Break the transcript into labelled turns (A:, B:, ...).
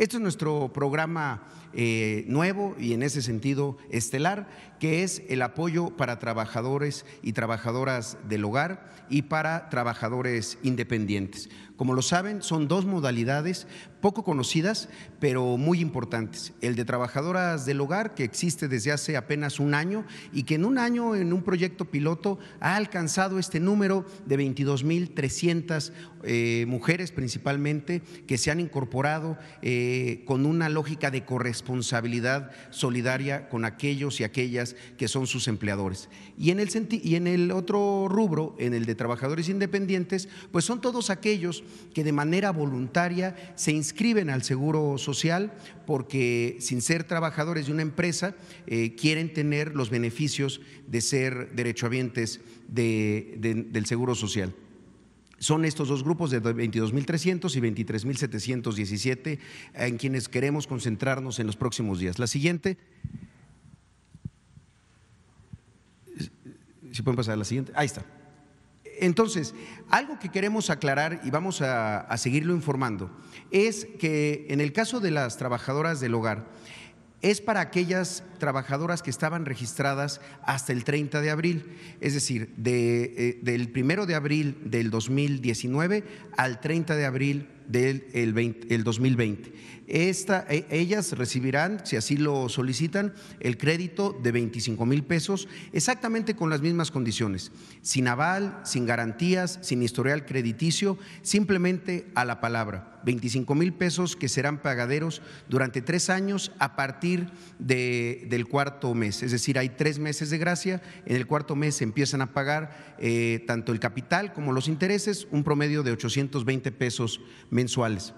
A: Este es nuestro programa eh, nuevo y en ese sentido estelar, que es el apoyo para trabajadores y trabajadoras del hogar y para trabajadores independientes. Como lo saben, son dos modalidades poco conocidas, pero muy importantes. El de trabajadoras del hogar, que existe desde hace apenas un año y que en un año, en un proyecto piloto, ha alcanzado este número de 22.300 eh, mujeres principalmente que se han incorporado. Eh, eh, con una lógica de corresponsabilidad solidaria con aquellos y aquellas que son sus empleadores. Y en el, y en el otro rubro, en el de trabajadores independientes, pues son todos aquellos que de manera voluntaria se inscriben al Seguro Social porque sin ser trabajadores de una empresa eh, quieren tener los beneficios de ser derechohabientes del Seguro Social son estos dos grupos de 22.300 y 23.717 en quienes queremos concentrarnos en los próximos días. La siguiente. Si pueden pasar a la siguiente. Ahí está. Entonces, algo que queremos aclarar y vamos a seguirlo informando es que en el caso de las trabajadoras del hogar, es para aquellas trabajadoras que estaban registradas hasta el 30 de abril, es decir, eh, del 1 de abril del 2019 al 30 de abril del 2020. E, ellas recibirán, si así lo solicitan, el crédito de 25 mil pesos, exactamente con las mismas condiciones, sin aval, sin garantías, sin historial crediticio, simplemente a la palabra 25 mil pesos que serán pagaderos durante tres años a partir del cuarto mes. Es decir, hay tres meses de gracia, en el cuarto mes empiezan a pagar eh, tanto el capital como los intereses, un promedio de 820 pesos mensuales.